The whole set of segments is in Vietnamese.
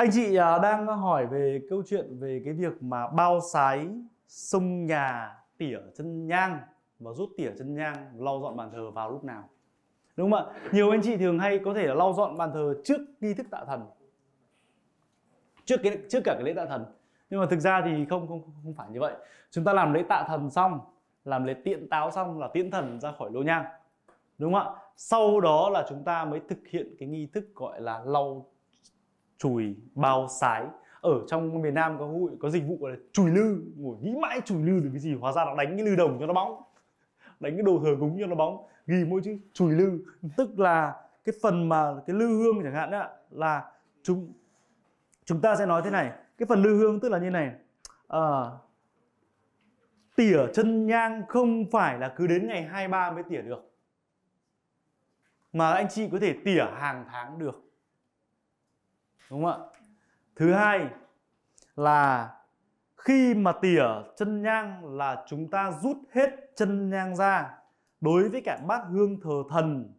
Anh chị à, đang hỏi về câu chuyện về cái việc mà bao sái sông ngà tỉa chân nhang và rút tỉa chân nhang lau dọn bàn thờ vào lúc nào đúng không ạ nhiều anh chị thường hay có thể là lau dọn bàn thờ trước nghi thức tạ thần trước cái trước cả cái lễ tạ thần nhưng mà thực ra thì không không không phải như vậy chúng ta làm lễ tạ thần xong làm lễ tiện táo xong là tiễn thần ra khỏi lô nhang đúng không ạ sau đó là chúng ta mới thực hiện cái nghi thức gọi là lau chùi bao sái ở trong miền Nam có hội có dịch vụ gọi là chùi lư ngồi nghĩ mãi chùi lư được cái gì hóa ra nó đánh cái lư đồng cho nó bóng đánh cái đồ thờ cúng cho nó bóng ghi mỗi chữ chùi lư tức là cái phần mà cái lư hương chẳng hạn đó, là chúng chúng ta sẽ nói thế này cái phần lư hương tức là như này à, tỉa chân nhang không phải là cứ đến ngày 23 mới tỉa được mà anh chị có thể tỉa hàng tháng được đúng không ạ thứ hai là khi mà tỉa chân nhang là chúng ta rút hết chân nhang ra đối với cả bát hương thờ thần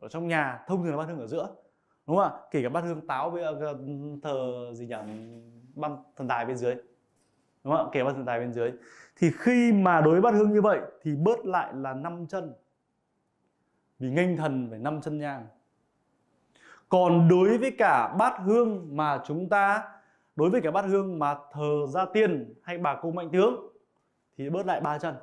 ở trong nhà thông thường là bát hương ở giữa đúng không ạ kể cả bát hương táo với ờ, thờ gì nhỉ ban thần tài bên dưới đúng không ạ kể bát thần tài bên dưới thì khi mà đối với bát hương như vậy thì bớt lại là năm chân vì nghênh thần phải năm chân nhang còn đối với cả bát hương mà chúng ta đối với cả bát hương mà thờ gia tiên hay bà cô mạnh tướng thì bớt lại ba chân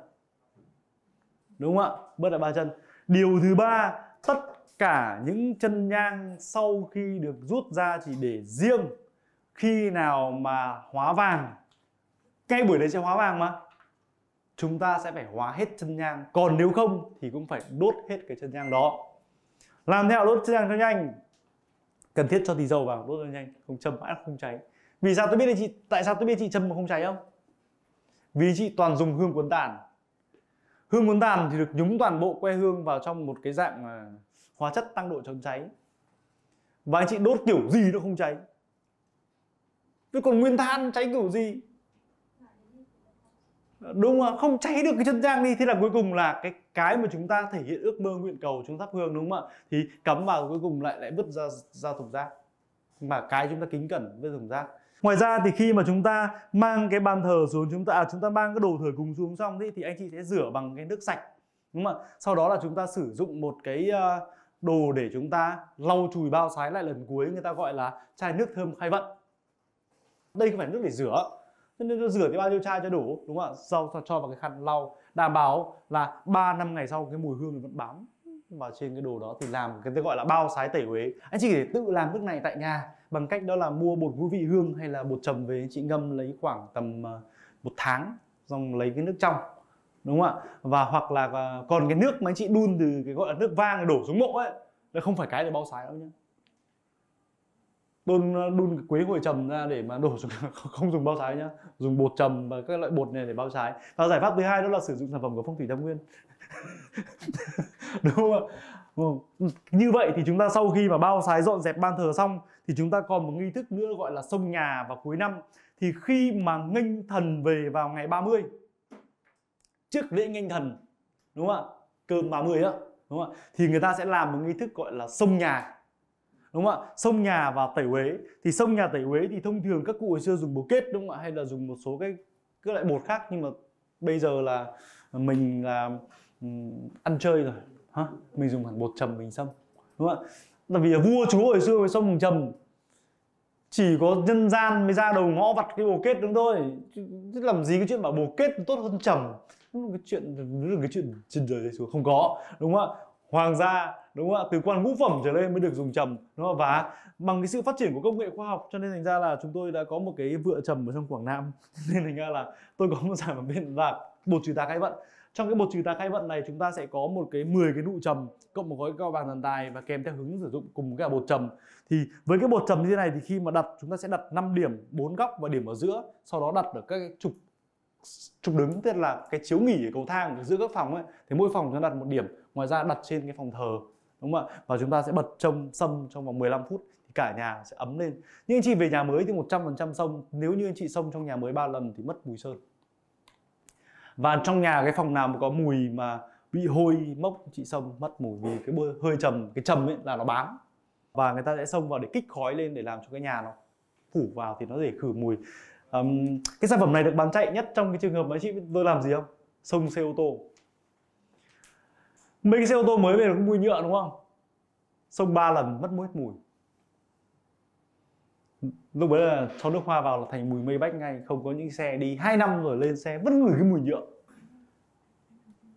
đúng không ạ bớt lại ba chân điều thứ ba tất cả những chân nhang sau khi được rút ra chỉ để riêng khi nào mà hóa vàng ngay buổi đấy sẽ hóa vàng mà chúng ta sẽ phải hóa hết chân nhang còn nếu không thì cũng phải đốt hết cái chân nhang đó làm theo đốt chân nhang cho nhanh cần thiết cho tí dầu vào đốt cho nhanh không châm mãi không cháy vì sao tôi biết đấy chị tại sao tôi biết chị châm mà không cháy không vì chị toàn dùng hương cuốn tàn hương cuốn tàn thì được nhúng toàn bộ que hương vào trong một cái dạng à, hóa chất tăng độ chống cháy và anh chị đốt kiểu gì nó không cháy Thế còn nguyên than cháy kiểu gì đúng không không cháy được cái chân nhang đi thế là cuối cùng là cái cái mà chúng ta thể hiện ước mơ nguyện cầu chúng thắp hương đúng không ạ thì cắm vào cuối cùng lại lại vứt ra ra thùng rác mà cái chúng ta kính cẩn với thùng rác ngoài ra thì khi mà chúng ta mang cái bàn thờ xuống chúng ta à, chúng ta mang cái đồ thờ cùng xuống xong thì, thì anh chị sẽ rửa bằng cái nước sạch đúng không ạ sau đó là chúng ta sử dụng một cái ờ, đồ để chúng ta lau chùi bao sái lại lần cuối người ta gọi là chai nước thơm khai vận đây không phải nước để rửa cho nên nó rửa cái bao nhiêu chai cho đủ đúng không ạ sau cho vào cái khăn lau đảm bảo là 3 năm ngày sau cái mùi hương vẫn bám vào trên cái đồ đó thì làm cái gọi là bao sái tẩy uế anh chị thể tự làm bước này tại nhà bằng cách đó là mua bột ngũ vị hương hay là bột trầm về chị ngâm lấy khoảng tầm ờ, một tháng xong lấy cái nước trong đúng không ạ và hoặc là còn cái nước mà anh chị đun từ cái gọi là nước vang đổ xuống mộ ấy nó không phải cái để bao sái đâu nhá đun ờ, đun quế hồi trầm ra để mà đổ xuống không dùng bao sái nhá dùng bột trầm và các loại bột này để bao sái và giải pháp thứ hai đó là sử dụng sản phẩm của phong thủy tam nguyên đúng không ạ ừ, như vậy thì chúng ta sau khi mà bao sái dọn dẹp ban thờ xong thì chúng ta còn một nghi thức nữa gọi là sông nhà vào cuối năm thì khi mà nghênh thần về vào ngày 30 trước lễ nghênh thần đúng không ạ cơm 30 á đúng không ạ thì người ta sẽ làm một nghi thức gọi là sông nhà đúng không ạ sông nhà và tẩy uế thì sông nhà tẩy uế thì thông thường các cụ hồi xưa dùng bồ kết đúng không ạ hay là dùng một số cái các loại bột khác nhưng mà bây giờ là mình là ăn chơi rồi hả mình dùng hẳn bột trầm mình xâm đúng không ạ tại vì vua chúa hồi xưa mới xông bằng trầm chỉ có nhân gian mới ra đầu ngõ vặt cái bồ kết đúng thôi chứ làm gì cái chuyện bảo bồ kết tốt hơn trầm cái chuyện cái chuyện trên đời xuống không có đúng không ạ hoàng gia đúng không ạ từ quan ngũ phẩm trở lên mới được dùng trầm đúng không và bằng cái sự phát triển của công nghệ khoa học cho nên thành ra là chúng tôi đã có một cái vựa trầm ở trong quảng nam nên thành ra là tôi có một sản phẩm bên là bột trừ tà khai vận trong cái bột trừ tà khai vận này chúng ta sẽ có một cái 10 cái nụ trầm cộng một gói cao bằng thần tài và kèm theo hướng sử dụng cùng cái bột trầm thì với cái bột trầm như thế này thì khi mà đặt chúng ta sẽ đặt 5 điểm bốn góc và điểm ở giữa sau đó đặt ở các cái trục trục đứng tức là cái chiếu nghỉ ở cầu thang ở giữa các phòng ấy thì mỗi phòng chúng ta đặt một điểm ngoài ra đặt trên cái phòng thờ đúng không ạ và chúng ta sẽ bật trông sâm trong vòng 15 phút thì cả nhà sẽ ấm lên nhưng anh chị về nhà mới thì 100% sông nếu như anh chị sông trong nhà mới ba lần thì mất mùi sơn và trong nhà cái phòng nào mà có mùi mà bị hôi mốc chị sông mất mùi vì cái bơ, hơi trầm cái trầm ấy là nó bám và người ta sẽ xông vào để kích khói lên để làm cho cái nhà nó phủ vào thì nó để khử mùi um, cái sản phẩm này được bán chạy nhất trong cái trường hợp mà chị tôi làm gì không xông xe ô tô mấy cái xe ô tô mới về nó có mùi nhựa đúng không xông ba lần mất mùi hết mùi lúc đấy là cho nước hoa vào là thành mùi mây bách ngay không có những xe đi 2 năm rồi lên xe vẫn ngửi cái mùi nhựa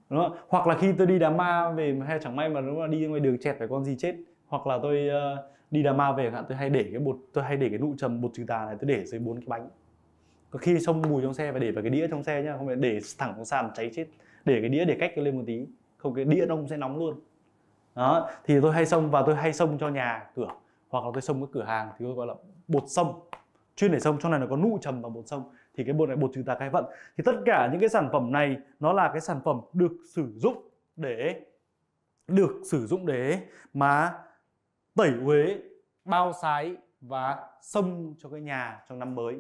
đúng không? hoặc là khi tôi đi đám ma về hay chẳng may mà nó là đi ngoài đường chẹt phải con gì chết hoặc là tôi uh, đi đám ma về hạn tôi hay để cái bột tôi hay để cái nụ trầm bột trừ tà này tôi để dưới bốn cái bánh có khi xông mùi trong xe và để vào cái đĩa trong xe nhá không phải để thẳng xuống sàn cháy chết để cái đĩa để cách lên một tí không cái đĩa đông sẽ nóng luôn đó thì tôi hay xông và tôi hay xông cho nhà cửa hoặc là tôi xông các cửa hàng thì tôi gọi là bột xông chuyên để xông trong này nó có nụ trầm và bột xông thì cái bột này bột trừ tà cái vận thì tất cả những cái sản phẩm này nó là cái sản phẩm được sử dụng để được sử dụng để mà tẩy uế bao sái và xông cho cái nhà trong năm mới